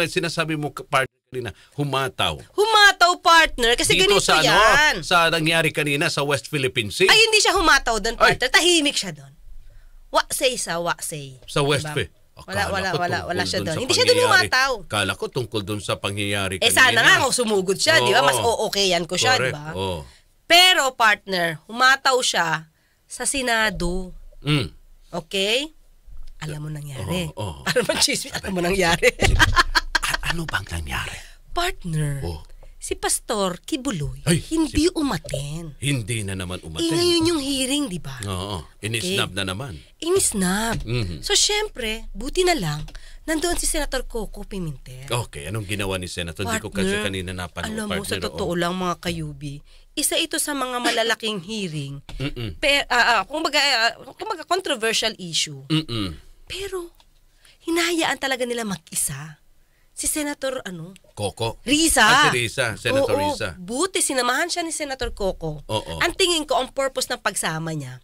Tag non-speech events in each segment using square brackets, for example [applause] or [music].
nga sinasabi mo partner kanina, humataw. Humataw partner kasi Dito ganito sa, ano, yan. Ano, sa nangyari kanina sa West Philippine Sea. Ay hindi siya humataw doon partner, Ay. tahimik siya doon. Waksay sa waksay. Sa West diba? Akala wala, wala, wala, wala siya doon. Hindi siya doon humataw. Kala ko tungkol doon sa pangyayari kanina. Eh sana nga kung sumugod siya, oh, di ba? Mas o-okayan ko siya, di ba? Oh. Pero partner, humataw siya sa Senado. Mm. Okay? Alam mo nangyari. Oh, oh. Para mag-chismis, alam mo nangyari. [laughs] Ano bang nangyari? Partner, oh. si Pastor Kibuloy Ay, hindi si... umaten. Hindi na naman umaten. Eh ngayon yung hearing, di ba? Oo, inisnab okay. na naman. Inisnab. Mm-hmm. So syempre, buti na lang, nandoon si Senator Coco Pimentel. Okay, anong ginawa ni Senator? Partner, Hindi ko kasi kanina napanood. Alam mo, sa totoo oh. lang mga kayubi, isa ito sa mga malalaking hearing. Mm-mm. Pero, uh, ah, uh, ah, kumbaga, uh, kumbaga controversial issue. Mm-mm. Pero, hinahayaan talaga nila mag-isa si Senator ano? Coco. Risa. Ah, si Risa, Senator Oo, Risa. Buti sinamahan siya ni Senator Coco. Oo. Ang tingin ko ang purpose ng pagsama niya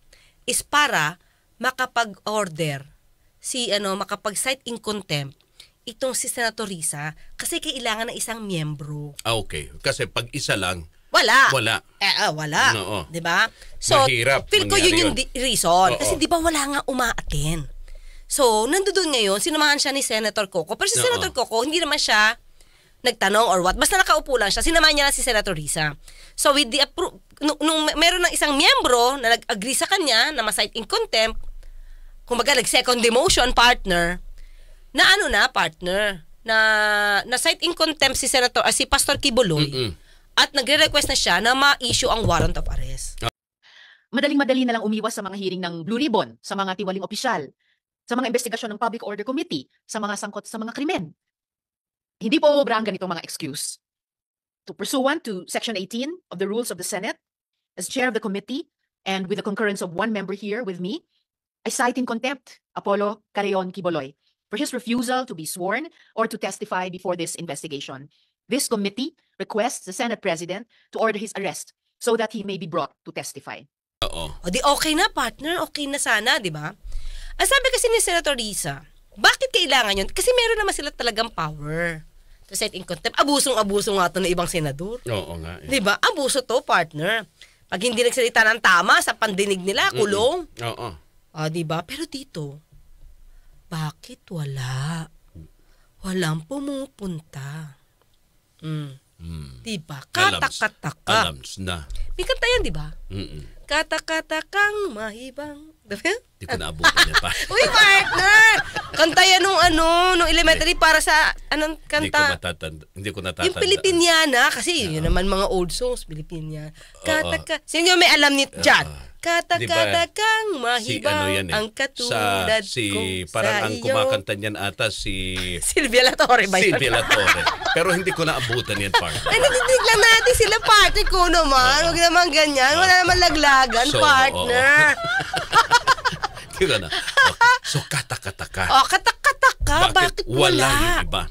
is para makapag-order si ano makapag-cite in contempt itong si Senator Risa kasi kailangan ng isang miyembro. Ah okay, kasi pag isa lang wala. Wala. Eh, ah, wala. No, oh. 'Di ba? So, Mahirap feel ko yun, yun yung reason. Oo, kasi 'di ba wala nga umaaten. So, nandoon ngayon, sinamahan siya ni Senator Coco. Pero si no. Senator Coco, hindi naman siya nagtanong or what. Basta nakaupo lang siya. Sinamahan niya lang si Senator Risa. So, with the appro- nung, nung meron ng isang miyembro na nag-agree sa kanya na ma-cite in contempt, kumbaga nag-second demotion partner, na ano na, partner, na na-cite in contempt si Senator, uh, si Pastor Kibuloy. Mm-mm. At nagre-request na siya na ma-issue ang warrant of arrest. Ah. Madaling-madali na lang umiwas sa mga hearing ng Blue Ribbon sa mga tiwaling opisyal sa mga investigasyon ng Public Order Committee sa mga sangkot sa mga krimen. Hindi po obra ang ganitong mga excuse. To pursuant to Section 18 of the Rules of the Senate, as chair of the committee, and with the concurrence of one member here with me, I cite in contempt Apollo Carreon Kiboloy for his refusal to be sworn or to testify before this investigation. This committee requests the Senate President to order his arrest so that he may be brought to testify. Oo. O di okay na partner, okay na sana, di ba? Ang sabi kasi ni Senator Risa, bakit kailangan yun? Kasi meron naman sila talagang power to set in contempt. Abusong-abuso nga to ng ibang senador. Oo nga. Yeah. 'Di ba? Abuso to, partner. Pag hindi nagsalita ng tama sa pandinig nila, kulong. Mm-hmm. Oo. Ah, 'di ba? Pero dito, bakit wala? Walang pumupunta. Mm. Mm. 'Di ba? Katakataka. Alams. Alams na. May kanta 'yan, 'di ba? Mm-mm. Katakatagang mahibang hindi ko naabutan yan pa. [laughs] Uy, partner! Kanta yan nung ano, nung elementary para sa, anong kanta? Hindi ko matatanda. Hindi ko natatanda. Yung Pilipiniana, kasi uh-huh. yun ah. naman mga old songs, Pilipiniana. Kata ka. Sino yung may alam ni Jan? Uh-huh. Ah. Katakata diba, mahibang si, ano eh, ang katulad si, ko Parang sa ang iyo. kumakanta niyan ata si... [laughs] Silvia Latore ba Silvia Latore. Pero hindi ko naabutan yan, partner. Ay, natitig lang natin sila, party ko ano naman. Huwag naman ganyan. Wala naman laglagan, so, partner. Tira [laughs] na. Okay. So, katakataka. Oh, katakataka. Bakit, Bakit wala? wala yung iba?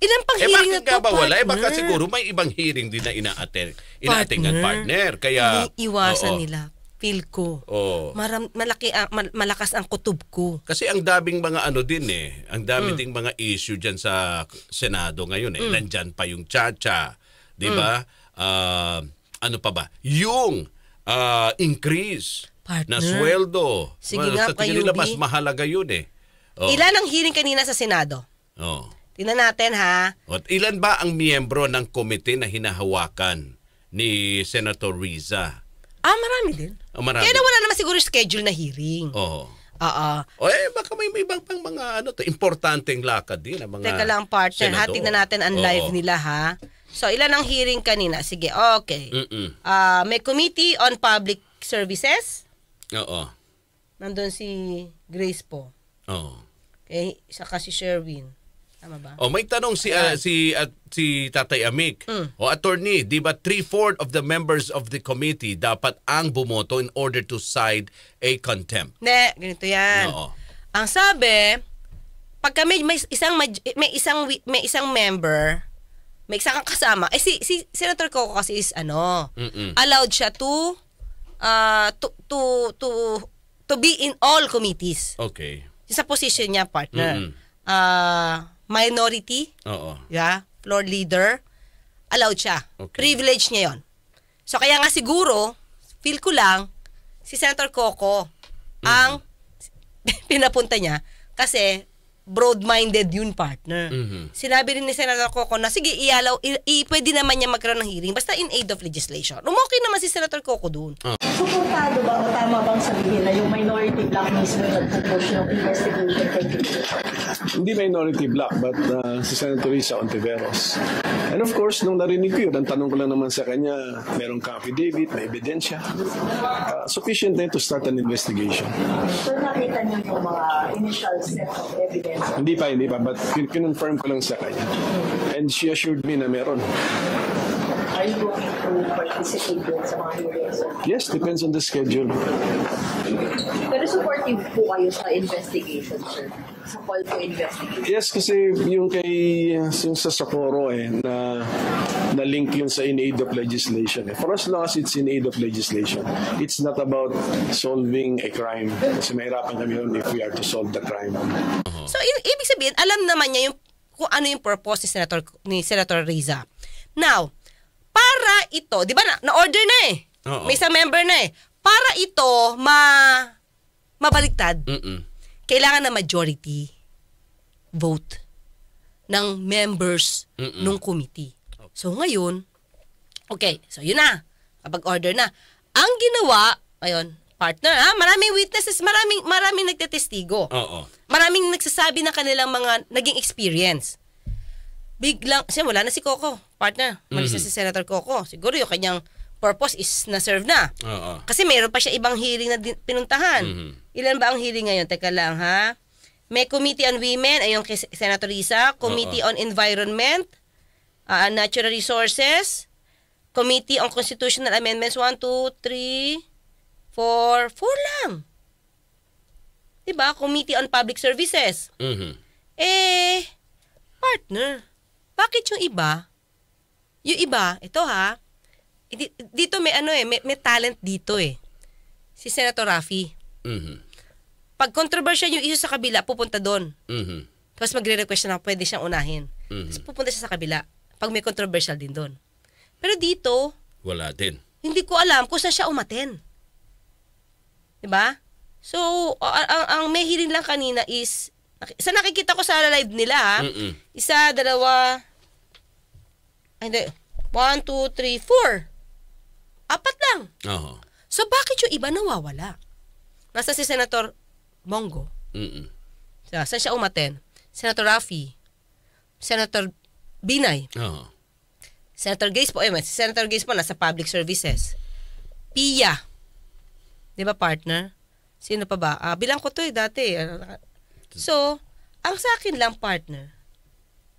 Ilan pang eh, hearing na to, ba wala? Eh, baka siguro may ibang hearing din na ina-attend, ina-attend partner. partner. Kaya, Hindi iwasan oo, nila feel ko. Oo. Maram, malaki, uh, mal, malakas ang kutob ko. Kasi ang daming mga ano din eh, ang daming mm. ding mga issue diyan sa Senado ngayon eh. Mm. Nandyan pa yung chacha, di ba? Mm. Uh, ano pa ba? Yung uh, increase Partner. na sweldo. Sige well, nga, sa tingin nila mas mahalaga yun eh. Oh. Ilan ang hearing kanina sa Senado? Oh. Tingnan natin ha. At ilan ba ang miyembro ng komite na hinahawakan ni Senator Riza? Ah, marami din. Oh, marami. Kaya wala naman siguro schedule na hearing. Oo. Oh. Oo. O eh, baka may, may ibang pang mga ano to, importanteng lakad din. Ang mga Teka lang partner, senador. ha, tignan natin ang Oo. live nila ha. So ilan ang hearing kanina? Sige, okay. Mm-mm. Ah, may committee on public services. Oo. Nandun si Grace po. Oo. Okay, eh, saka si Sherwin. Tama ba? Oh, may tanong si uh, si at si Tatay Amik. Mm. O oh, attorney, 'di ba 3/4 of the members of the committee dapat ang bumoto in order to side a contempt? Ne, ganito 'yan. Oo. Ang sabi, pag kami may isang may isang may isang member, may isang kasama, eh si si Senator Coco kasi is ano, Mm-mm. allowed siya to uh to to to to be in all committees. Okay. Sa position niya partner. Mm-mm. Uh, minority, Oo. yeah, floor leader, allowed siya. Okay. Privilege niya yon. So kaya nga siguro, feel ko lang, si Senator Coco ang mm-hmm. [laughs] pinapunta niya kasi broad-minded yun partner. Mm-hmm. Sinabi rin ni Senator Coco na sige, iyalaw, i-, i pwede naman niya magkaroon ng hearing basta in aid of legislation. Umokay naman si Senator Coco doon. Oh. Ah. Suportado ba o tama bang sabihin na yung minority block mismo nagpupush ng investigation Hindi minority block but uh, si Senator Risa Ontiveros. And of course, nung narinig ko yun, ang tanong ko lang naman sa kanya, merong ka affidavit, may ebidensya. Uh, sufficient na to start an investigation. So nakita niyo yung mga initial steps of evidence Hindi pa, hindi pa. But kinonfirm ko lang sa kanya. And she assured me na meron. Are you going to participate sa mga Yes, depends on the schedule. supportive po kayo sa investigation, sir? Sa call to investigation? Yes, kasi yung kay yung sa Socorro eh, na na link yun sa in aid of legislation. Eh. For as long as it's in aid of legislation, it's not about solving a crime. Kasi mahirapan kami yun if we are to solve the crime. So, i- ibig sabihin, alam naman niya yung kung ano yung purpose ni Senator, ni Senator Riza. Now, para ito, di ba na, na-order na eh. Uh-oh. May isang member na eh. Para ito ma mabaliktad. Mm-mm. Kailangan na majority vote ng members Mm-mm. ng committee. So ngayon, okay, so yun na. Kapag order na. Ang ginawa, ayun, partner, ha? maraming witnesses, maraming, maraming nagtetestigo. Oo. Maraming nagsasabi ng kanilang mga naging experience. Biglang, kasi wala na si Coco, partner. Malis mm-hmm. na si Senator Coco. Siguro yung kanyang purpose is na-serve na. Oo. Kasi meron pa siya ibang hearing na din, pinuntahan. Mm-hmm. Ilan ba ang hearing ngayon? Teka lang ha. May Committee on Women, ayun kay Senator Risa, Committee Oo. on Environment, uh, Natural Resources, Committee on Constitutional Amendments 1, 2, 3, 4, 4 lang. Diba? Committee on Public Services. Mm-hmm. Eh, partner, bakit yung iba, yung iba, ito ha, dito may ano eh, may, may talent dito eh. Si Senator Rafi. Mm-hmm. Pag controversial yung issue sa kabila, pupunta doon. Mm-hmm. Tapos magre-request na pwede siyang unahin. Mm-hmm. Tapos pupunta siya sa kabila. Pag may controversial din doon. Pero dito, wala din. Hindi ko alam kung saan siya umaten. 'Di ba? So, ang, ang, may hearing lang kanina is sa nakikita ko sa live nila, ha? Mm-mm. isa, dalawa, hindi, one, two, three, four. Apat lang. Oo. So bakit yung iba nawawala? Nasa si Senator Bongo. Mm-mm. Sa, saan siya umaten? Senator Rafi. Senator Binay. Oo. Senator Gates po, eh, si Senator Gates po nasa public services. PIA. Di ba partner? Sino pa ba? Ah, bilang ko to eh, dati. Eh. So, ang sa akin lang partner,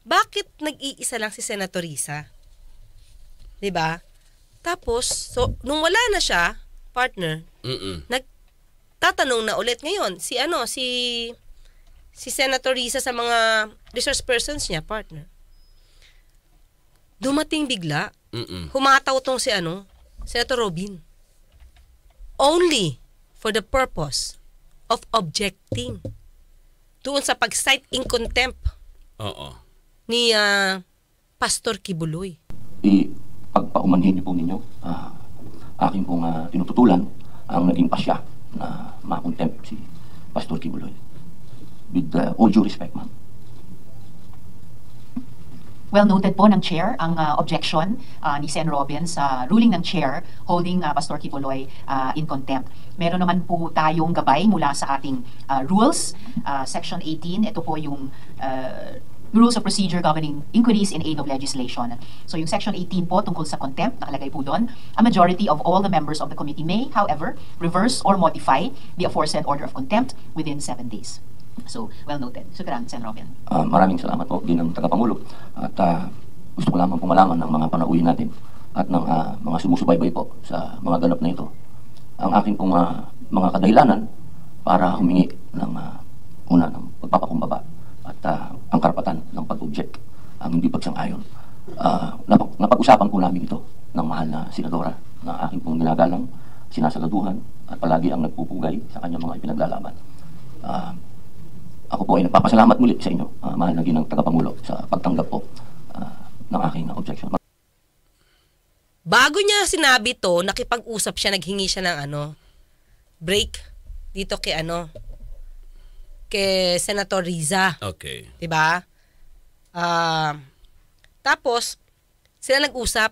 bakit nag-iisa lang si Senator Risa? Di ba? Tapos, so, nung wala na siya, partner, Mm-mm. nagtatanong na ulit ngayon, si ano, si, si Senator Risa sa mga resource persons niya, partner. Dumating bigla, Mm-mm. humataw tong si ano, Senator Robin. Only for the purpose of objecting doon sa pag-cite in contempt Oo. ni ah, Pastor Kibuloy. The paumanhin niyo po ninyo. Uh, aking pong uh, tinututulan ang naging pasya na makontempt si Pastor Kibuloy. With uh, all due respect, ma'am. Well noted po ng chair ang uh, objection uh, ni Sen. Robin sa uh, ruling ng chair holding uh, Pastor Kibuloy uh, in contempt. Meron naman po tayong gabay mula sa ating uh, rules, uh, section 18. Ito po yung uh, rules of procedure governing inquiries in aid of legislation. So yung section 18 po tungkol sa contempt, nakalagay po doon, a majority of all the members of the committee may, however, reverse or modify the aforesaid order of contempt within seven days. So, well noted. Sugran, Sen. Robin. Uh, ah, maraming salamat po din ng tagapangulo. At uh, gusto ko lamang po malaman ng mga panauhin natin at ng uh, mga sumusubaybay po sa mga ganap na ito. Ang aking pong uh, mga kadahilanan para humingi ng uh, una ng pagpapakumbaba ang karapatan ng pag-object ang hindi pagsang-ayon. Uh, napag-usapan ko namin ito ng mahal na senadora na aking pong nilagalang sinasagaduhan at palagi ang nagpupugay sa kanyang mga ipinaglalaban. Uh, ako po ay nagpapasalamat muli sa inyo, uh, mahal na ginang tagapangulo, sa pagtanggap po uh, ng aking objection. Bago niya sinabi to, nakipag-usap siya, naghingi siya ng ano, break dito kay ano, kay Senator Riza. Okay. 'Di ba? Uh, ah, tapos sila nag-usap.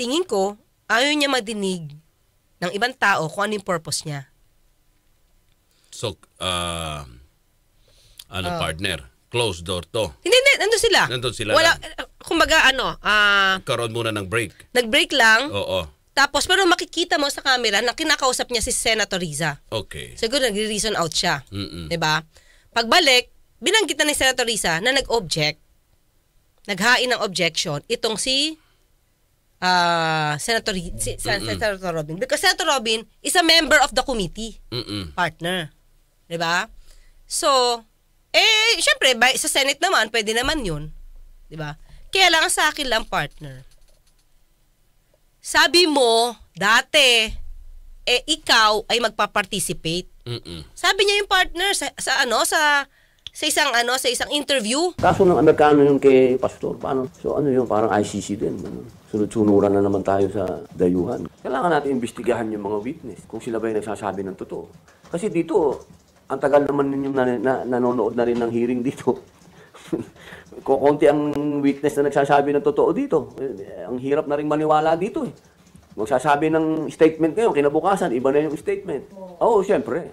Tingin ko ayaw niya madinig ng ibang tao kung ano yung purpose niya. So, uh, ano uh, partner? Closed door to? Hindi, hindi. Nandun sila. Nandun sila Wala, lang. Kumbaga, ano? Uh, Karoon muna ng break. Nag-break lang. Oo. oo. Tapos, pero makikita mo sa camera na kinakausap niya si Senator Riza. Okay. Siguro nag-reason out siya. Mm-mm. Diba? Pagbalik, binanggit na ni Senator Riza na nag-object. Naghain ng objection. Itong si uh, Senator, si, Senator Robin. Because Senator Robin is a member of the committee. Mm-mm. Partner. Diba? So, eh, syempre, by, sa Senate naman, pwede naman yun. Diba? Kaya lang sa akin lang partner sabi mo, dati, eh ikaw ay magpa-participate. Mm-mm. Sabi niya yung partner sa, sa ano, sa sa isang ano, sa isang interview. Kaso ng Amerikano yung kay Pastor, paano? So ano yung parang ICC din. Ano? Sunod-sunuran na naman tayo sa dayuhan. Kailangan natin imbestigahan yung mga witness kung sila ba yung nagsasabi ng totoo. Kasi dito, ang tagal naman ninyong na, na, nanonood na rin ng hearing dito. [laughs] konti ang witness na nagsasabi ng totoo dito. Eh, ang hirap na rin maniwala dito eh. Magsasabi ng statement ngayon, kinabukasan, iba na yung statement. Oo, oh, siyempre.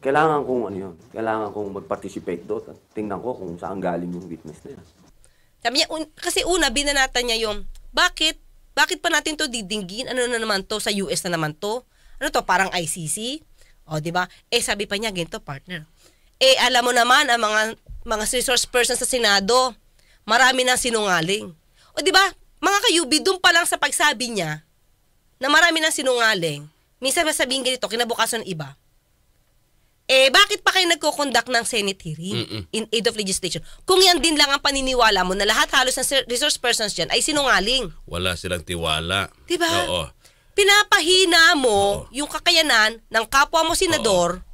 Kailangan kong ano yun, kailangan kong mag-participate doon. Tingnan ko kung saan galing yung witness na yan. Sabi niya, un, kasi una, binanatan niya yung, bakit, bakit pa natin to didinggin? Ano na naman to? Sa US na naman to? Ano to? Parang ICC? O, di ba? Eh, sabi pa niya, ganito, partner. Eh, alam mo naman, ang mga, mga resource persons sa Senado, marami nang sinungaling. O di ba? Mga kayubi, doon pa lang sa pagsabi niya na marami nang sinungaling, minsan masabihin ganito, kinabukasan ng iba. Eh, bakit pa kayo nagko-conduct ng Senate hearing Mm-mm. in aid of legislation? Kung yan din lang ang paniniwala mo na lahat halos ng resource persons dyan ay sinungaling. Wala silang tiwala. Diba? Oo. Pinapahina mo Oo. yung kakayanan ng kapwa mo senador Oo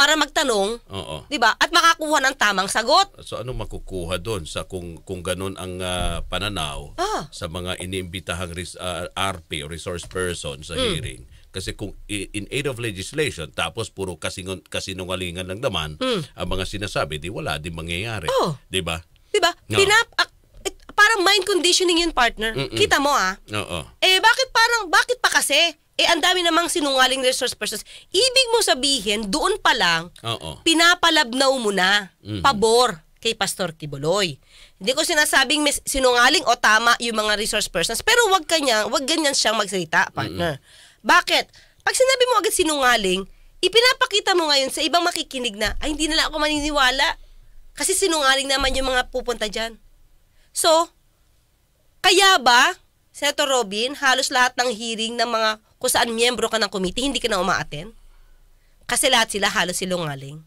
para magtanong, Oo. 'di ba? At makakuha ng tamang sagot. So ano makukuha doon sa kung kung ganun ang uh, pananaw Ah. sa mga iniimbitahang res, uh, ah, RP or resource person sa hmm. hearing? Kasi kung in aid of legislation tapos puro kasingon, kasinungalingan lang naman hmm. ang mga sinasabi, di wala, di mangyayari. Oh. 'Di ba? 'Di ba? Oo. Pinap parang mind conditioning yun, partner. Mm-mm. Kita mo ah. Oo. Eh, bakit parang, bakit pa kasi? Eh, ang dami namang sinungaling resource persons. Ibig mo sabihin, doon pa lang, Oo. pinapalabnaw mo na, mm-hmm. pabor kay Pastor Kibuloy. Hindi ko sinasabing sinungaling o tama yung mga resource persons, pero wag kanya, wag ganyan siyang magsalita, partner. Mm-hmm. Bakit? Pag sinabi mo agad sinungaling, ipinapakita mo ngayon sa ibang makikinig na, ay hindi na ako maniniwala. Kasi sinungaling naman yung mga pupunta dyan. So, kaya ba, Senator Robin, halos lahat ng hearing ng mga kung saan miyembro ka ng committee, hindi ka na umaaten? Kasi lahat sila halos silungaling.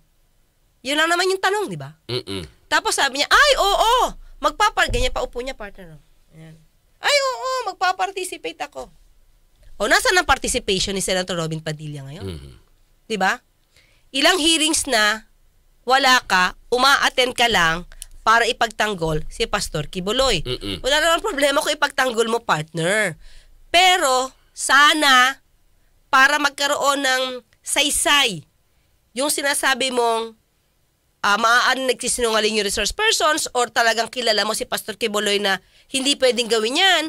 Yun lang naman yung tanong, di ba? Mm-mm. Tapos sabi niya, ay, oo, magpapar... Ganyan pa upo niya, partner. Ayan. Ay, oo, magpaparticipate ako. O, nasaan ang participation ni Senator Robin Padilla ngayon? Mm-hmm. Di ba? Ilang hearings na, wala ka, umaaten ka lang, para ipagtanggol si Pastor Kibuloy. Mm-mm. Wala naman problema kung ipagtanggol mo partner. Pero sana para magkaroon ng saysay yung sinasabi mong uh, ah, maaan nagsisinungaling yung resource persons or talagang kilala mo si Pastor Kibuloy na hindi pwedeng gawin yan,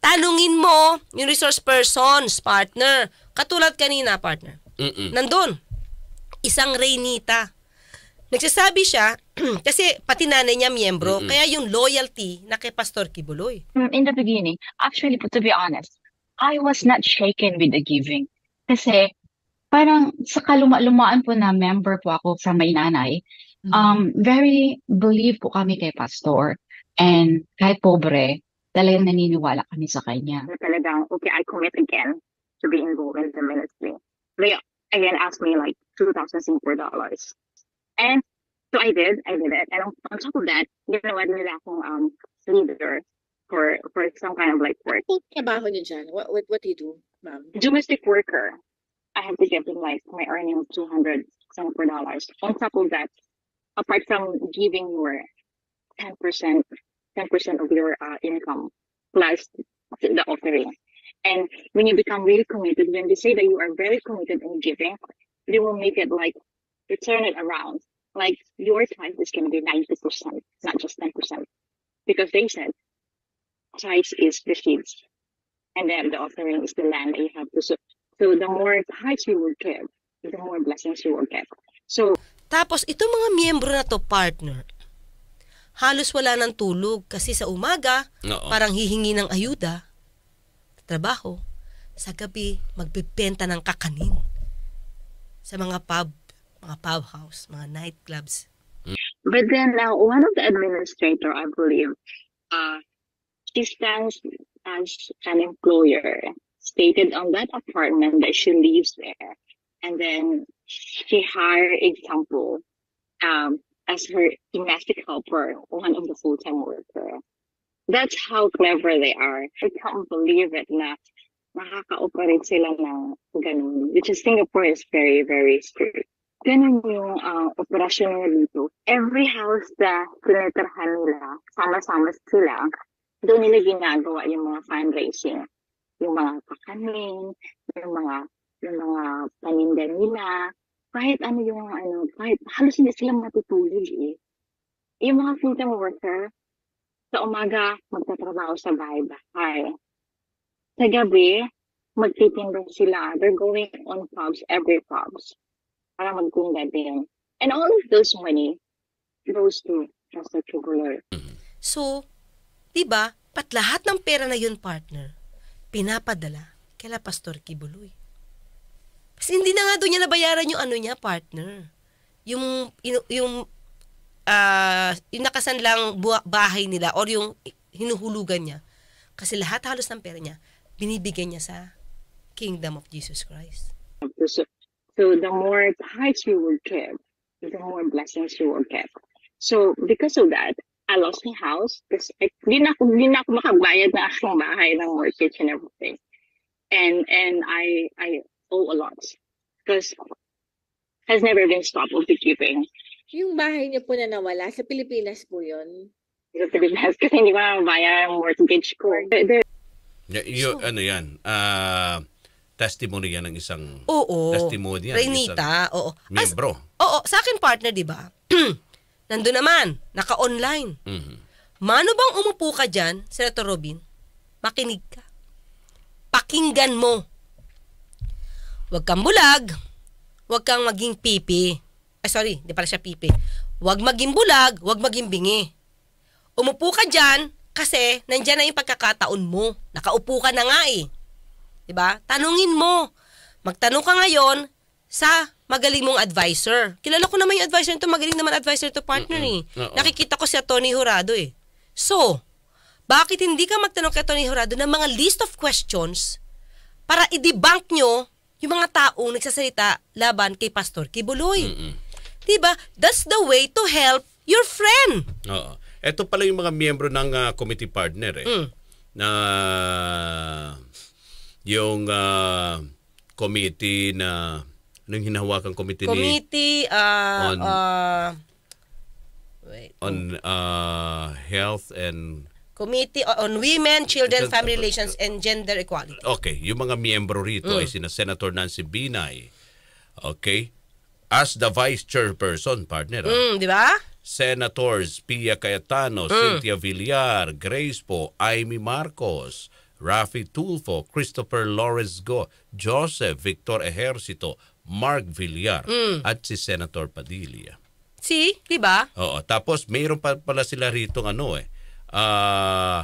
tanungin mo yung resource persons, partner. Katulad kanina, partner. Mm-mm. Nandun, isang Rainita Nagsasabi siya, [clears throat] kasi pati nanay niya miyembro, mm-hmm. kaya yung loyalty na kay Pastor Kibuloy. Mm, in the beginning, actually, to be honest, I was not shaken with the giving. Kasi parang sa kaluma-lumaan po na member po ako sa may nanay, mm-hmm. um, very believe po kami kay Pastor. And kahit pobre, talagang naniniwala kami sa kanya. Talagang, okay, I commit again to be involved in the ministry. They again asked me like $2,000 And so I did, I did it. And on top of that, you what nila akong um, leader for for some kind of like work. Ano trabaho niyo dyan? What, what, what do you do, ma'am? Domestic worker. I have to give them like my earning of 200 some dollars. On top of that, apart from giving your 10%, 10% of your uh, income plus the offering. And when you become really committed, when they say that you are very committed in giving, they will make it like to turn it around. Like your time is going to be 90%, not just 10%. Because they said tithe is the seeds. And then the offering is the land that you have to sow. So the more tithe you will give, the more blessings you will get. So, Tapos itong mga miyembro na to partner, halos wala ng tulog kasi sa umaga, Oo. parang hihingi ng ayuda, trabaho, sa gabi, magbebenta ng kakanin sa mga pub mga pub house, mga nightclubs. But then now, uh, one of the administrator, I believe, uh, she stands as an employer, stated on that apartment that she lives there. And then she hired example um, as her domestic helper, one of the full-time worker. That's how clever they are. I can't believe it na nakaka-operate sila ng ganun. Which is Singapore is very, very strict. ganun yung uh, operasyon nila dito. Every house na kinetrahan nila, sama-sama sila, doon nila ginagawa yung mga fundraising. Yung mga pakanin, yung mga yung mga paninda nila, kahit ano yung ano, kahit halos hindi sila matutulog eh. Yung mga full-time worker, sa umaga, magtatrabaho sa bahay-bahay. Sa gabi, magtitinda sila. They're going on pubs, every pubs para magkunga din. And all of those money goes to Pastor Tubular. Mm-hmm. So, di ba, pat lahat ng pera na yun, partner, pinapadala kaila Pastor Kibuloy. Kasi hindi na nga doon niya nabayaran yung ano niya, partner. Yung, yung, yung, uh, ah, yung nakasanlang bahay nila or yung hinuhulugan niya. Kasi lahat halos ng pera niya, binibigay niya sa Kingdom of Jesus Christ. So the more tithes you will give, the more blessings you will get. So because of that, I lost my house because I didn't na ako makabayad na aking bahay ng mortgage and everything. And and I I owe a lot because has never been stopped of the giving. Yung bahay niyo po na nawala, sa Pilipinas po yun? Sa Pilipinas kasi hindi ko na mabaya ang mortgage ko. Y- y- so, ano yan? Uh, testimony yan ng isang oo, testimony yan Renita, isang oo. miyembro. As, oo, sa akin partner, di ba? [clears throat] Nando naman, naka-online. Mm-hmm. Mano bang umupo ka dyan, Senator Robin? Makinig ka. Pakinggan mo. Huwag kang bulag. Huwag kang maging pipi. Ay, sorry, di pala siya pipi. Huwag maging bulag, huwag maging bingi. Umupo ka dyan kasi nandyan na yung pagkakataon mo. Nakaupo ka na nga eh. 'di ba? Tanungin mo. Magtanong ka ngayon sa magaling mong advisor. Kilala ko naman yung advisor nito, magaling naman advisor to partner mm eh. Nakikita ko si Tony Hurado eh. So, bakit hindi ka magtanong kay Tony Hurado ng mga list of questions para i-debunk nyo yung mga taong nagsasalita laban kay Pastor Kibuloy? Mm-mm. Diba? That's the way to help your friend. Oo. Ito pala yung mga miyembro ng uh, committee partner eh. Mm. Na yung uh, committee na anong hinahawakan committee committee ni, uh, ah, on uh, wait. on uh, health and Committee on Women, Children, Family Relations, and Gender Equality. Okay, yung mga miyembro rito mm. ay sina Senator Nancy Binay. Okay? As the Vice Chairperson, partner. Mm, di ba? Senators Pia Cayetano, mm. Cynthia Villar, Grace Po, Amy Marcos, Rafi Tulfo, Christopher Lawrence Go, Joseph Victor Ejercito, Mark Villar mm. at si Senator Padilla. Si, 'di ba? Oo, tapos mayroon pa pala sila rito ng ano eh. Uh,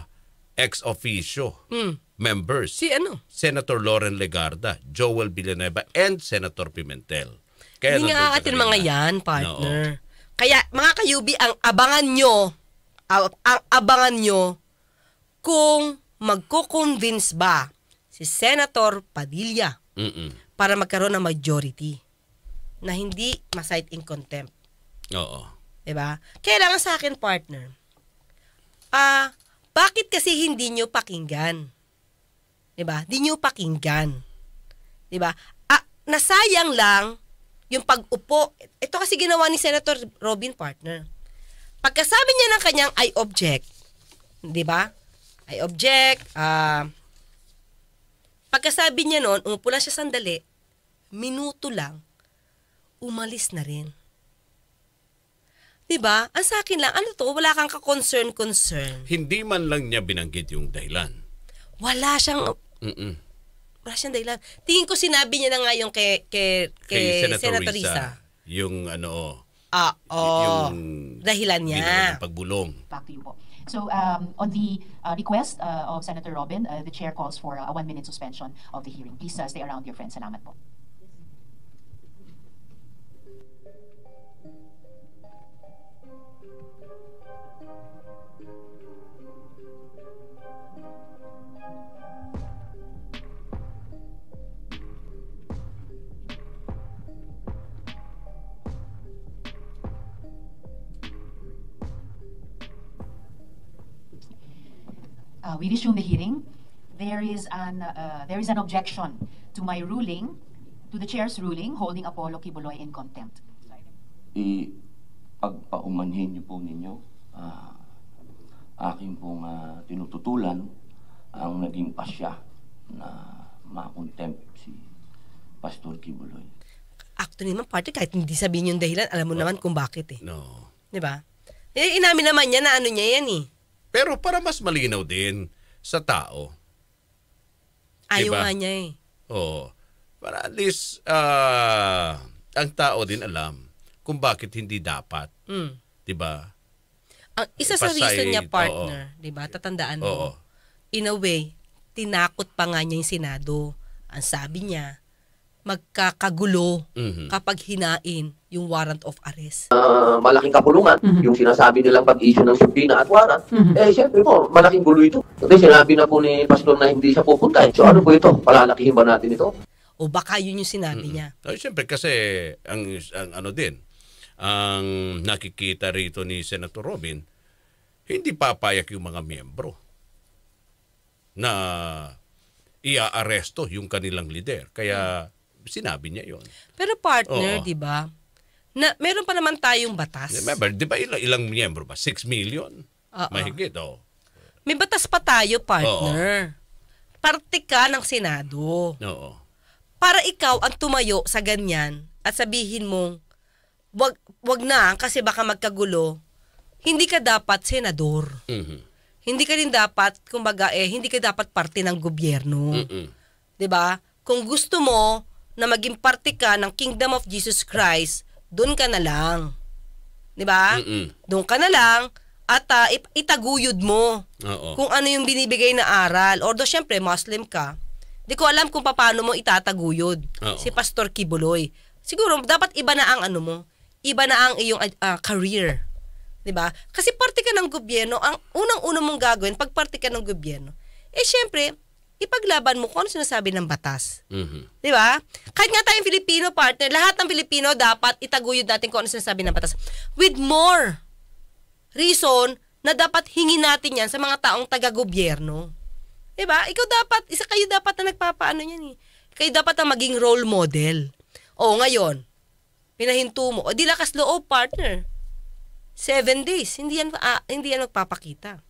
ex officio mm. members. Si ano? Senator Loren Legarda, Joel Villanueva, and Senator Pimentel. Kaya Hindi nga atin mga yan, partner. No. Kaya mga kayubi, ang abangan nyo, ang abangan nyo kung magkukonvince ba si Senator Padilla Mm-mm. para magkaroon ng majority na hindi masight in contempt. Oo. Diba? Kailangan sa akin, partner. Ah, uh, bakit kasi hindi nyo pakinggan? Diba? Hindi nyo pakinggan. Diba? Ah, nasayang lang yung pag-upo. Ito kasi ginawa ni Senator Robin Partner. Pagkasabi niya ng kanyang I object, 'di ba? I object. Uh, pagkasabi niya noon, umupula siya sandali, minuto lang, umalis na rin. 'Di ba? Ang sa akin lang, ano to, wala kang ka-concern-concern. Hindi man lang niya binanggit yung dahilan. Wala siyang... Mm-mm. Wala siyang dahilan. Tingin ko sinabi niya na nga yung kay, kay, kay, kay Senator, Risa. Yung ano, Ah, oh, yung dahilan niya. Yung pagbulong. Back to you po. So um, on the uh, request uh, of Senator Robin, uh, the chair calls for a one-minute suspension of the hearing. Please uh, stay around, your friends. Salamat po. we resume the hearing. There is an, uh, there is an objection to my ruling, to the chair's ruling, holding Apollo Kibuloy in contempt. pagpaumanhin niyo po ninyo, uh, aking pong uh, tinututulan ang naging pasya na ma-contempt si Pastor Kibuloy. Actually naman, party, kahit hindi sabihin yung dahilan, alam mo oh. naman kung bakit eh. No. Di ba? Eh, inamin naman niya na ano niya yan eh. Pero para mas malinaw din sa tao. Ayaw diba? nga niya eh. Oo. Para at least uh, ang tao din alam kung bakit hindi dapat. Mm. 'Di ba? Ang isa Pasay, sa reason niya partner, 'di ba? Tatandaan mo, oo. In a way, tinakot pa nga niya yung Senado. Ang sabi niya, magkakagulo mm-hmm. kapag hinain yung warrant of arrest. Uh, malaking kapulungan mm-hmm. yung sinasabi nilang pag-issue ng subpoena at warrant. Mm-hmm. Eh, siyempre po, malaking gulo ito. Kasi sinabi na po ni Pastor na hindi siya pupunta. So ano po ito? Palalakihin ba natin ito? O baka yun yung sinabi mm-hmm. niya. Oh, siyempre kasi ang, ang ano din, ang nakikita rito ni Senator Robin, hindi papayak yung mga miyembro na ia-arresto yung kanilang lider. Kaya mm-hmm sinabi niya yon. Pero partner, di ba? Na, meron pa naman tayong batas. Remember, di ba ilang, ilang miyembro ba? 6 million? Oo. Mahigit, oh. May batas pa tayo, partner. Oo. Parte ka ng Senado. Oo. Para ikaw ang tumayo sa ganyan at sabihin mong, wag, wag na kasi baka magkagulo, hindi ka dapat senador. Mm-hmm. Hindi ka rin dapat, kumbaga eh, hindi ka dapat parte ng gobyerno. Mm-hmm. 'Di ba? Kung gusto mo na maging parte ka ng kingdom of Jesus Christ, doon ka na lang. 'Di ba? Doon ka na lang at uh, itaguyod mo Oo. kung ano yung binibigay na aral. Although syempre Muslim ka, di ko alam kung paano mo itataguyod Oo. si Pastor Kibuloy. Siguro dapat iba na ang ano mo, iba na ang iyong uh, career. 'Di ba? Kasi parte ka ng gobyerno, ang unang-una mong gagawin pag parte ka ng gobyerno, eh syempre ipaglaban mo kung ano sinasabi ng batas. Mm-hmm. Di ba? Kahit nga tayong Filipino partner, lahat ng Filipino dapat itaguyod natin kung ano sinasabi ng batas. With more reason na dapat hingin natin yan sa mga taong taga-gobyerno. Di ba? Ikaw dapat, isa kayo dapat na nagpapaano yan eh. Kayo dapat ang maging role model. O ngayon, pinahinto mo. O di lakas loob, partner. Seven days. Hindi yan, ah, hindi yan magpapakita.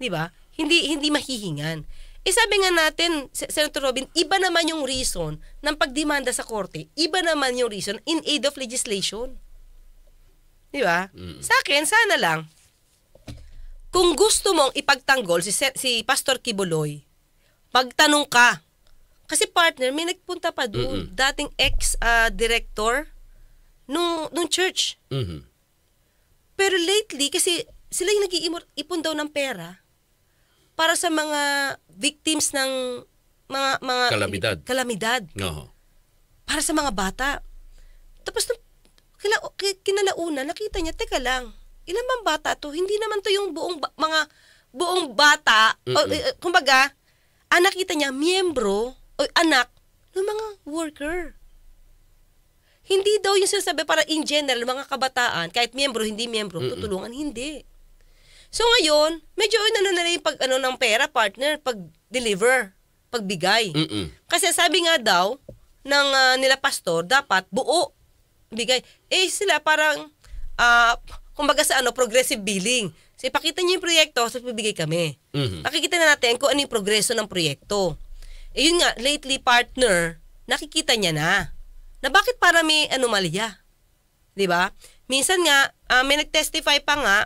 Di ba? Hindi, hindi mahihingan. Eh sabi nga natin, Senator Robin, iba naman yung reason ng pagdemanda sa korte. Iba naman yung reason in aid of legislation. Di ba? Mm. Sa akin, sana lang. Kung gusto mong ipagtanggol si, si Pastor Kibuloy, pagtanong ka. Kasi partner, may nagpunta pa doon, mm-hmm. dating ex-director ah, uh, nung, nung church. Mm-hmm. Pero lately, kasi sila yung nag-iipon daw ng pera para sa mga victims ng mga mga kalamidad. kalamidad. Oo. Para sa mga bata. Tapos kila, kinalauna, nakita niya, teka lang, ilan bang bata to? Hindi naman to yung buong ba- mga buong bata. O, uh, kumbaga, ang ah, nakita niya, miyembro o anak ng mga worker. Hindi daw yung sinasabi para in general, mga kabataan, kahit miyembro, hindi miyembro, tutulungan, Mm-mm. hindi. So ngayon, medyo ano na yung pag ano ng pera partner, pag deliver, pagbigay. Mm-mm. Kasi sabi nga daw ng uh, nila pastor, dapat buo bigay. Eh sila parang uh, kumbaga sa ano progressive billing. So ipakita niyo yung proyekto, so, bibigay kami. Mm-hmm. Nakikita na natin kung ano yung progreso ng proyekto. Eh yun nga, lately partner, nakikita niya na na bakit para may anomalya. 'Di ba? Minsan nga, uh, may nagtestify pa nga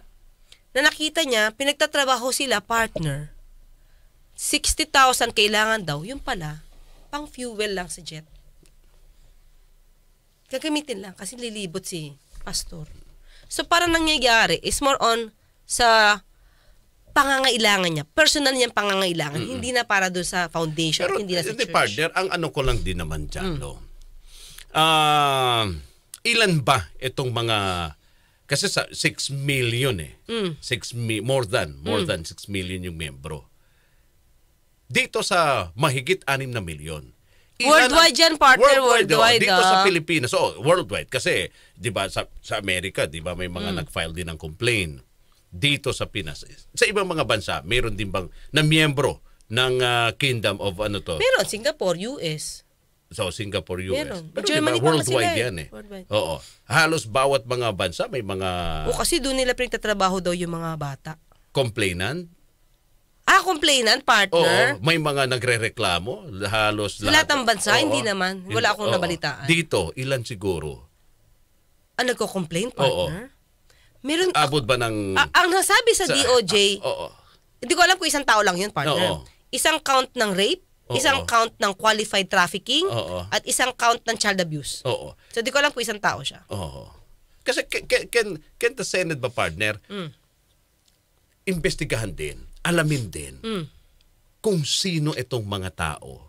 na nakita niya, pinagtatrabaho sila partner. 60,000 kailangan daw, yung pala, pang fuel lang sa jet. Gagamitin lang kasi lilibot si pastor. So parang nangyayari is more on sa pangangailangan niya. Personal niyang pangangailangan. Mm-hmm. Hindi na para doon sa foundation, Pero, hindi na sa hindi, church. partner, ang ano ko lang din naman dyan, mm. no? Uh, ilan ba itong mga kasi sa 6 million eh. Mm. 6 mi- more than, more mm. than 6 million yung miyembro. Dito sa mahigit 6 na million. worldwide yan, partner. Worldwide. Oh, worldwide oh. Dito uh. sa ah. Pilipinas. Oh, worldwide. Kasi, di ba, sa, sa Amerika, di ba, may mga mm. nag-file din ng complaint. Dito sa Pinas. Sa ibang mga bansa, meron din bang na miyembro ng uh, kingdom of ano to? Meron, Singapore, US. So, Singapore, US. Meron. Pero Germany diba, worldwide eh. yan eh. Worldwide. Oo. Halos bawat mga bansa may mga... O kasi doon nila pinagtatrabaho daw yung mga bata. Complainant? Ah, complainant, partner? Oo, may mga nagre-reklamo. Halos lahat. Lahat ng bansa, oo, hindi naman. Wala akong oo, nabalitaan. Dito, ilan siguro? Ah, nagko-complain, partner? Oo. Meron, Abot ba ng... Ah, ang nasabi sa, sa DOJ, ah, oo. hindi ko alam kung isang tao lang yun, partner. Oo. Isang count ng rape, Oo. Isang count ng qualified trafficking Oo. at isang count ng child abuse. Oo. So di ko alam kung isang tao siya. Oo. Kasi can, can, can the Senate ba partner, mm. investigahan din, alamin din mm. kung sino itong mga tao.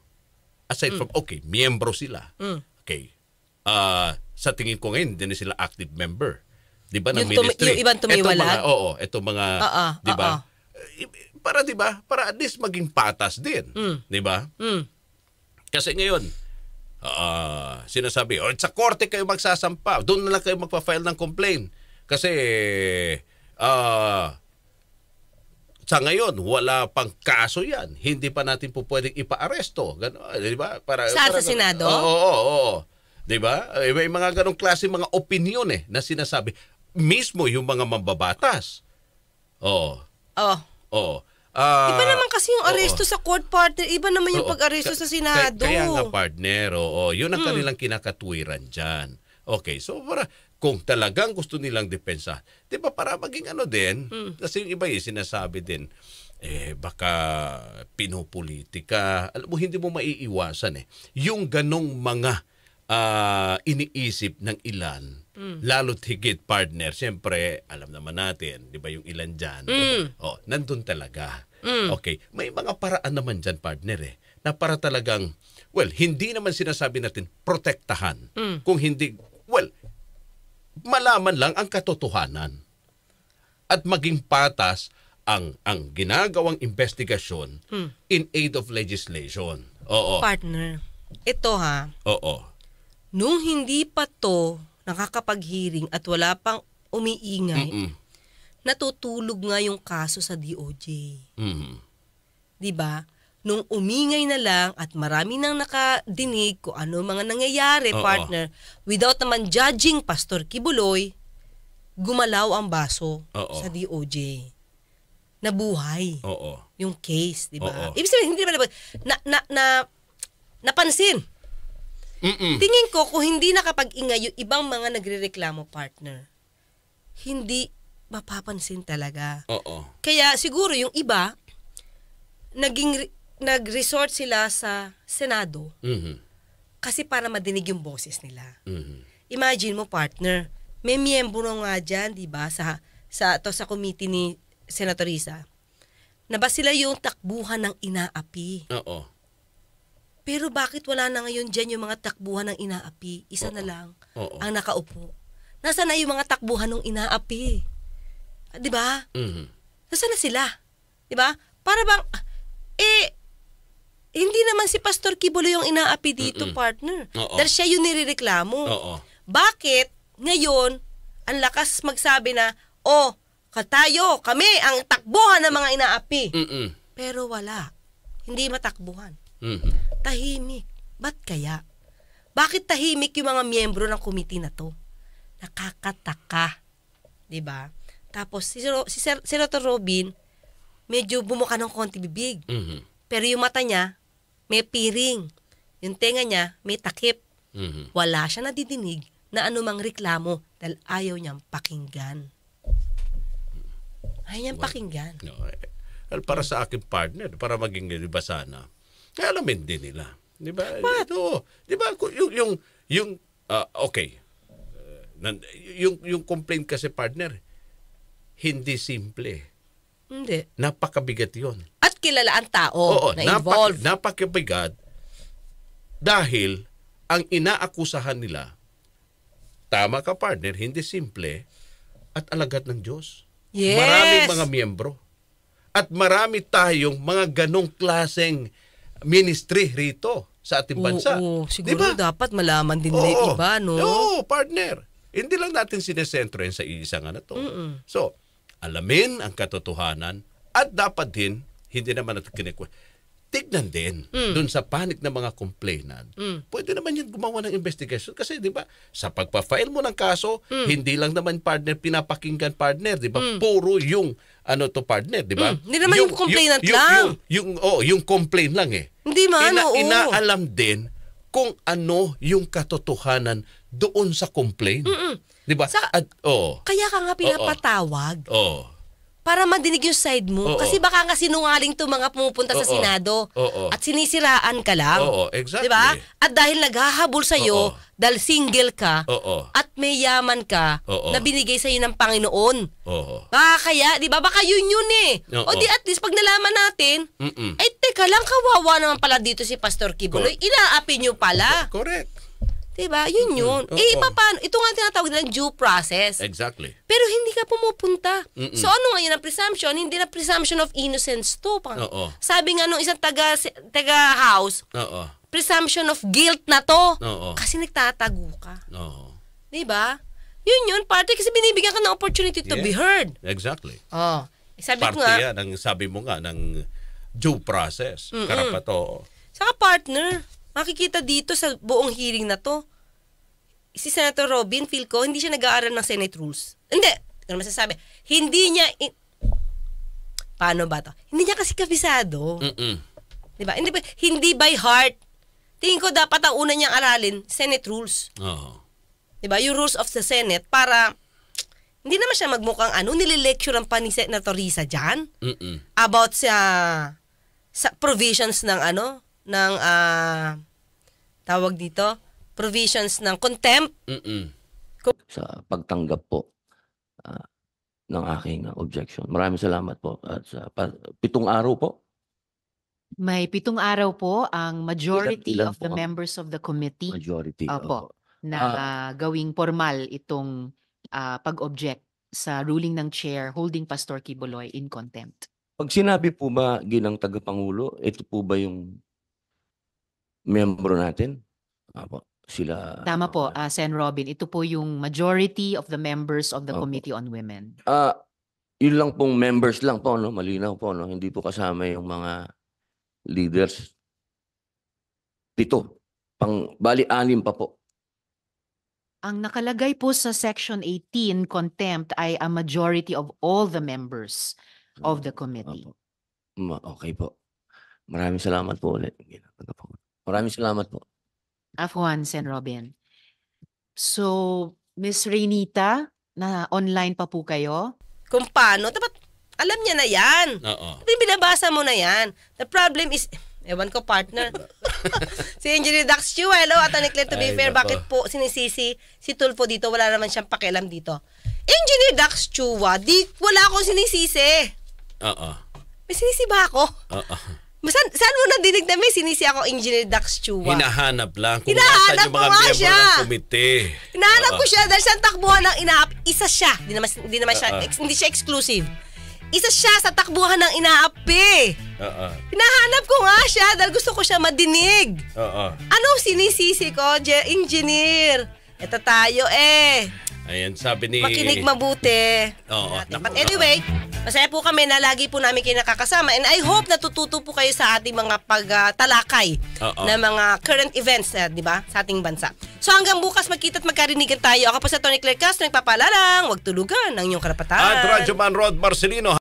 Aside mm. from, okay, miyembro sila. Mm. Okay. Uh, sa tingin ko ngayon, hindi sila active member. Di ba? Ng yung, tumi- ministry. yung ibang tumiwala? Ito mga, oo, ito mga, uh-uh, di ba? Uh-uh para 'di ba? Para at least maging patas din, mm. 'di ba? Mm. Kasi ngayon, uh, sinasabi, or oh, sa korte kayo magsasampa, doon na lang kayo magpa-file ng complaint. Kasi uh, sa ngayon, wala pang kaso yan. Hindi pa natin po pwedeng ipa-aresto. Gano, di ba? Para, sa para, asasinado? Oo, oo, oo. Di ba? Eh, may mga ganong klase mga opinion eh na sinasabi. Mismo yung mga mambabatas. Oo. Oh. Oo. Oh. Oo. Uh, iba naman kasi yung aresto oo. sa court partner, iba naman yung oo, pag-aresto sa Senado. Kaya, kaya nga partner, oo, yun ang hmm. kanilang kinakatuwiran dyan. Okay, so para kung talagang gusto nilang depensa, di ba para maging ano din, hmm. kasi yung iba yung eh, sinasabi din, eh baka pinopolitika, alam mo hindi mo maiiwasan eh. Yung ganong mga uh, iniisip ng ilan Mm. Lalo't higit partner. Siyempre, alam naman natin, di ba yung ilan dyan? Mm. Oh, nandun talaga. Mm. Okay. May mga paraan naman dyan, partner eh, na para talagang, well, hindi naman sinasabi natin protektahan. Mm. Kung hindi, well, malaman lang ang katotohanan. At maging patas ang ang ginagawang investigasyon mm. in aid of legislation. Oo. Partner, ito ha. Oo. Nung hindi pa to nakakapag-hearing at wala pang umiingay, Mm-mm. natutulog nga yung kaso sa DOJ. Mm-hmm. 'Di ba? Nung umingay na lang at marami nang nakadinig kung ano mga nangyayari, Oo. partner, without naman judging Pastor Kibuloy, gumalaw ang baso Oo. sa DOJ. Nabuhay Oo. yung case, 'di ba? Oo. Ibig sabihin hindi naman na, na, na napansin Mm-mm. Tingin ko kung hindi nakapag-ingay yung ibang mga nagrereklamo partner, hindi mapapansin talaga. Oo. Kaya siguro yung iba naging nag-resort sila sa Senado. Mm-hmm. Kasi para madinig yung boses nila. Mm-hmm. Imagine mo partner, may miyembro nga diyan, 'di ba, sa sa to sa committee ni Senatorisa, Risa. Na ba sila yung takbuhan ng inaapi? Oo. Pero bakit wala na ngayon dyan yung mga takbuhan ng inaapi? Isa Oo. na lang Oo. ang nakaupo. Nasaan na yung mga takbuhan ng inaapi? Ah, di ba? Mm-hmm. Nasaan na sila? Di ba? Para bang, eh, hindi naman si Pastor Kibulo yung inaapi dito, Mm-mm. partner. Oo. Dahil siya yung nirereklamo. Oo. Bakit ngayon, ang lakas magsabi na, oh, katayo, kami ang takbuhan ng mga inaapi. Mm-mm. Pero wala. Hindi matakbuhan. Mm-hmm. Tahimik. Ba't kaya? Bakit tahimik yung mga miyembro ng committee na to? Nakakataka. 'Di ba? Tapos si Sir, si Sir, si Dr. Robin medyo bumuka ng konti bibig. Mm-hmm. Pero yung mata niya may piring. Yung tenga niya may takip. Mm-hmm. Wala siya nadidinig na anumang reklamo dahil ayaw niyang pakinggan. Ayaw niyang well, pakinggan. No, eh, well, para sa akin partner, para maging libasana, eh, alamin din nila. Di ba? What? Oo. Di ba? Yung, yung, yung uh, okay. Uh, yung, yung complaint kasi partner, hindi simple. Hindi. Napakabigat yon At kilala ang tao Oo, na napak- involved. Napakabigat dahil ang inaakusahan nila, tama ka partner, hindi simple, at alagat ng Diyos. Yes. Maraming mga miyembro. At marami tayong mga ganong klaseng ministry rito sa ating bansa. Oo, oo. siguro diba? dapat malaman din nila yung iba, no? Oo, partner. Hindi lang natin sinesentro yan sa isa nga to. Mm-mm. So, alamin ang katotohanan at dapat din, hindi naman natin kinikwento tignan din mm. doon sa panic ng mga complainant. Mm. Pwede naman yun gumawa ng investigation kasi 'di ba? Sa pagpa-file mo ng kaso, mm. hindi lang naman partner pinapakinggan partner, 'di ba? Mm. Puro yung ano to partner, 'di ba? Mm. naman yung, yung complainant yung, lang. Yung, yung, yung oh, yung complain lang eh. Hindi man, Ina, oo. Inaalam din kung ano yung katotohanan doon sa complaint. 'Di ba? oh. Kaya ka nga pinapatawag. Oo. Oh, oh para madinig yung side mo. Oo, Kasi baka nga sinungaling to mga pumupunta oo, sa Senado. Oo, at sinisiraan ka lang. Oo, exactly. Diba? At dahil naghahabol sa'yo, oo, dahil single ka, oo, at may yaman ka, oo, na binigay sa'yo ng Panginoon. Oo. Baka kaya, di ba? Baka yun yun eh. Oo, o di at least pag nalaman natin, Mm-mm. ay teka lang, kawawa naman pala dito si Pastor Kibuloy. Inaapi nyo pala. Correct. Diba? Yun yun. Mm-hmm. Eh, iba paano? Ito nga tinatawag nilang due process. Exactly. Pero hindi ka pumupunta. Mm-mm. So ano ngayon ang presumption? Hindi na presumption of innocence to. Pang- Oo. Sabi nga nung isang taga, taga house, Oo. presumption of guilt na to. Oo. Kasi nagtatago ka. Oo. Diba? Yun yun, party. kasi binibigyan ka ng opportunity to yeah. be heard. Exactly. Oh. Eh, sabi parte nga, yan, ang sabi mo nga, ng due process. Mm-mm. Karapato. Saka partner makikita dito sa buong hearing na to, si Senator Robin, feel ko, hindi siya nag-aaral ng Senate rules. Hindi, ano masasabi? Hindi niya, in- paano ba to? Hindi niya kasi kabisado. Mm-mm. Diba? Hindi, ba, hindi by heart. Tingin ko dapat ang una niyang aralin, Senate rules. Oo. Oh. Diba? Yung rules of the Senate para hindi naman siya magmukhang ano, nililecturean pa ni Senator Risa dyan Mm-mm. about sa, sa provisions ng ano, ng uh, tawag dito, provisions ng contempt. Mm-mm. Sa pagtanggap po uh, ng aking objection. Maraming salamat po. At sa pa- pitong araw po. May pitong araw po ang majority ilan, ilan of the members of the committee. Majority. Opo. Opo. Na uh, gawing formal itong uh, pag-object sa ruling ng chair holding Pastor Kiboloy in contempt. Pag sinabi po ba ginang tagapangulo, ito po ba yung miyembro natin. Apo, sila. Tama po, uh, uh, Sen Robin. Ito po yung majority of the members of the Opo. Committee on Women. Ah, yun lang pong members lang po, no? Malinaw po, no? Hindi po kasama yung mga leaders. Pito. Pang, bali, anim pa po. Ang nakalagay po sa Section 18, contempt, ay a majority of all the members of the ah, committee. Opo. Okay po. Maraming salamat po ulit. Ginagawa ano po. Maraming salamat po. Afwan, San Robin. So, Miss Renita, na online pa po kayo? Kung paano, dapat alam niya na yan. Oo. binabasa mo na yan. The problem is, ewan ko partner, [laughs] si Engineer Dax Chu, hello, at Niclair, to be Ay, fair, bakit po sinisisi si Tulfo dito, wala naman siyang pakialam dito. Engineer Dax Chua, ah, di, wala akong sinisisi. Oo. May sinisi ba ako? Oo. Saan, saan mo nadinig na may sinisi ako Engineer Dax Chua? Hinahanap lang kung Hinahanap yung mga member siya. ng komite. Hinahanap uh, ko siya dahil siyang takbuhan ng inaap. Isa siya. Hindi naman, hindi naman siya, uh, ex, hindi siya exclusive. Isa siya sa takbuhan ng inaapi. Uh, eh. uh. Hinahanap ko nga siya dahil gusto ko siya madinig. Uh, uh. Ano sinisisi ko, Engineer? Ito tayo eh. Ayan, sabi ni... Makinig mabuti. Oo. Natin. But anyway, masaya po kami na lagi po namin kayo nakakasama and I hope natututo po kayo sa ating mga pagtalakay uh, na mga current events, na, eh, di ba, sa ating bansa. So hanggang bukas magkita at magkarinigan tayo. Ako po sa Tony Claire Castro, nagpapalalang, huwag tulugan ng inyong karapatan. At Radyo Man Rod Marcelino.